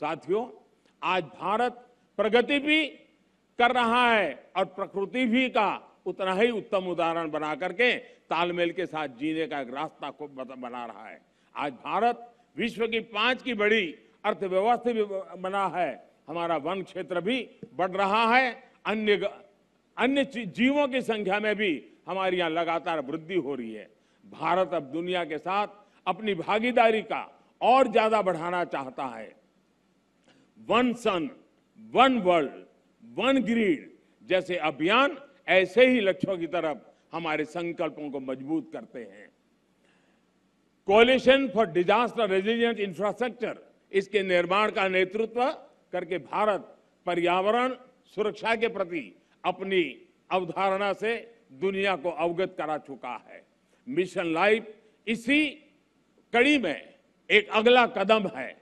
साथियों आज भारत प्रगति भी कर रहा है और प्रकृति भी का उतना ही उत्तम उदाहरण बना करके तालमेल के साथ जीने का एक रास्ता खूब बना रहा है आज भारत विश्व की पांच की बड़ी अर्थव्यवस्था भी बना है हमारा वन क्षेत्र भी बढ़ रहा है अन्य अन्य जीवों की संख्या में भी हमारे यहाँ लगातार वृद्धि हो रही है भारत अब दुनिया के साथ अपनी भागीदारी का और ज्यादा बढ़ाना चाहता है one sun one world one grid जैसे अभियान ऐसे ही लक्ष्यों की तरफ हमारे संकल्पों को मजबूत करते हैं coalition for disaster resilient infrastructure इसके निर्माण का नेतृत्व करके भारत पर्यावरण सुरक्षा के प्रति अपनी अवधारणा से दुनिया को अवगत करा चुका है मिशन लाइफ इसी कड़ी में एक अगला कदम है